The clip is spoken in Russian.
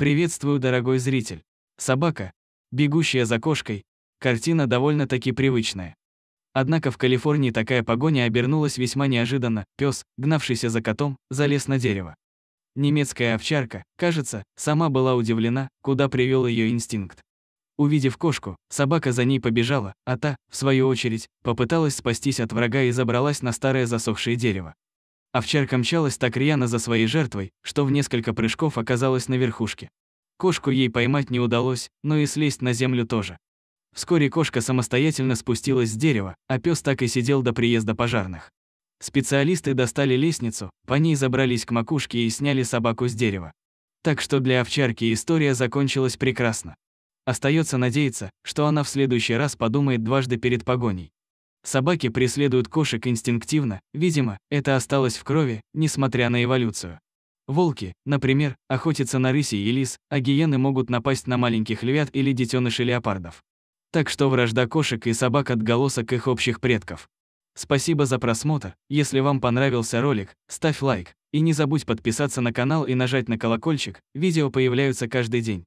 Приветствую, дорогой зритель. Собака, бегущая за кошкой, картина довольно-таки привычная. Однако в Калифорнии такая погоня обернулась весьма неожиданно. Пес, гнавшийся за котом, залез на дерево. Немецкая овчарка, кажется, сама была удивлена, куда привел ее инстинкт. Увидев кошку, собака за ней побежала, а та, в свою очередь, попыталась спастись от врага и забралась на старое засохшее дерево. Овчарка мчалась так рьяно за своей жертвой, что в несколько прыжков оказалась на верхушке. Кошку ей поймать не удалось, но и слезть на землю тоже. Вскоре кошка самостоятельно спустилась с дерева, а пес так и сидел до приезда пожарных. Специалисты достали лестницу, по ней забрались к макушке и сняли собаку с дерева. Так что для овчарки история закончилась прекрасно. Остается надеяться, что она в следующий раз подумает дважды перед погоней. Собаки преследуют кошек инстинктивно, видимо, это осталось в крови, несмотря на эволюцию. Волки, например, охотятся на рыси и лис, а гиены могут напасть на маленьких львят или детенышей леопардов. Так что вражда кошек и собак отголосок их общих предков. Спасибо за просмотр, если вам понравился ролик, ставь лайк, и не забудь подписаться на канал и нажать на колокольчик, видео появляются каждый день.